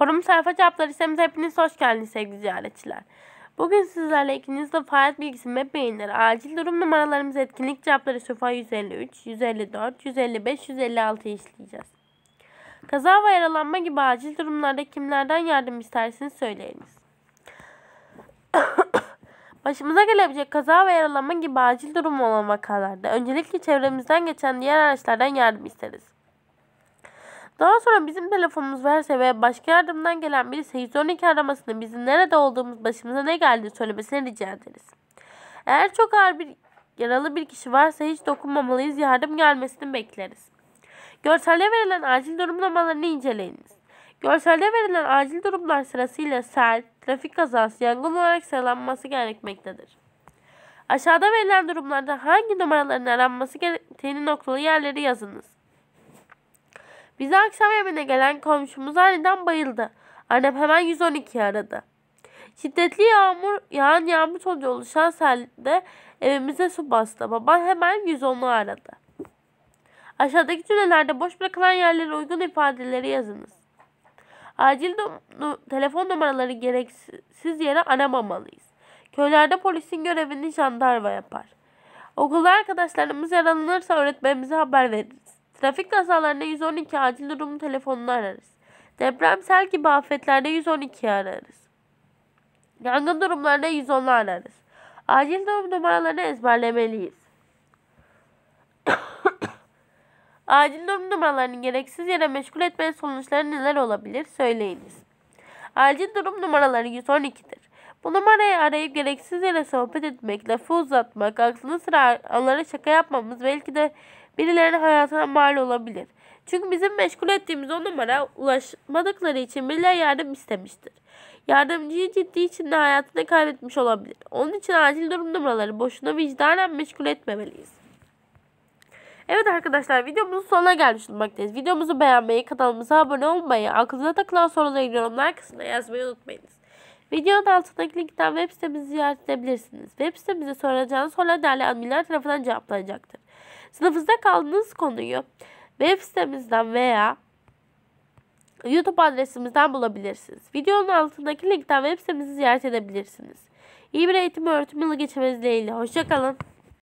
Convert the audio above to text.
Forum sayfa cevaplar listemize hepiniz hoş geldiniz sevgili ziyaretçiler. Bugün sizlerle ikinizde faaliyet bilgisi ve beyinleri acil durum numaralarımız etkinlik cevapları sofa 153, 154, 155, 156 işleyeceğiz. Kaza ve yaralanma gibi acil durumlarda kimlerden yardım istersiniz söyleyiniz. Başımıza gelebilecek kaza ve yaralanma gibi acil durum olan vakalarda öncelikle çevremizden geçen diğer araçlardan yardım isteriz. Daha sonra bizim telefonumuz verse ve başka yardımdan gelen birisi 112 aramasını bizim nerede olduğumuz başımıza ne geldiğini söylemesini rica ederiz. Eğer çok ağır bir yaralı bir kişi varsa hiç dokunmamalıyız yardım gelmesini bekleriz. Görselde verilen acil durumlamalarını inceleyiniz. Görselde verilen acil durumlar sırasıyla sel, trafik kazası, yangın olarak sıralanması gerekmektedir. Aşağıda verilen durumlarda hangi numaraların aranması gerektiğini noktalı yerleri yazınız. Bize akşam evine gelen komşumuz aniden bayıldı. Annem hemen 112'yi aradı. Şiddetli yağmur, yağan yağmur sonucu oluşan selde evimize su bastı. Baba hemen 110'u aradı. Aşağıdaki cümlelerde boş bırakılan yerlere uygun ifadeleri yazınız. Acil no telefon numaraları gereksiz yere aramamalıyız. Köylerde polisin görevini jandarma yapar. Okulda arkadaşlarımız yaralanırsa öğretmenimize haber veririz. Trafik kazalarında 112 acil durum telefonunu ararız. Deprem, sel gibi afetlerde 112'yi ararız. Yangın durumlarında 110'u ararız. Acil durum numaralarını ezberlemeliyiz. Acil durum numaralarını gereksiz yere meşgul etmenin sonuçları neler olabilir söyleyiniz. Acil durum numaraları 112'dir. Bu numarayı arayıp gereksiz yere sohbet etmek, lafı uzatmak, aklını sıra onlara şaka yapmamız belki de birilerinin hayatına mal olabilir. Çünkü bizim meşgul ettiğimiz o numara ulaşmadıkları için birileri yardım istemiştir. Yardımcıyı ciddi içinde hayatını kaybetmiş olabilir. Onun için acil durum numaraları boşuna vicdanen meşgul etmemeliyiz. Evet arkadaşlar videomuzun sonuna gelmiş bulunmaktayız. Videomuzu beğenmeyi, kanalımıza abone olmayı, aklınıza takılan soruları yorumlar kısmına yazmayı unutmayınız. Videonun altındaki linkten web sitemizi ziyaret edebilirsiniz. Web sitemize soracağınız sorular değerli adminler tarafından cevaplanacaktır sınıfınızda kaldığınız konuyu web sitemizden veya YouTube adresimizden bulabilirsiniz. Videonun altındaki linkten web sitemizi ziyaret edebilirsiniz. İyi bir eğitim öğretim yılı geçirmeniz dileğiyle. Hoşçakalın.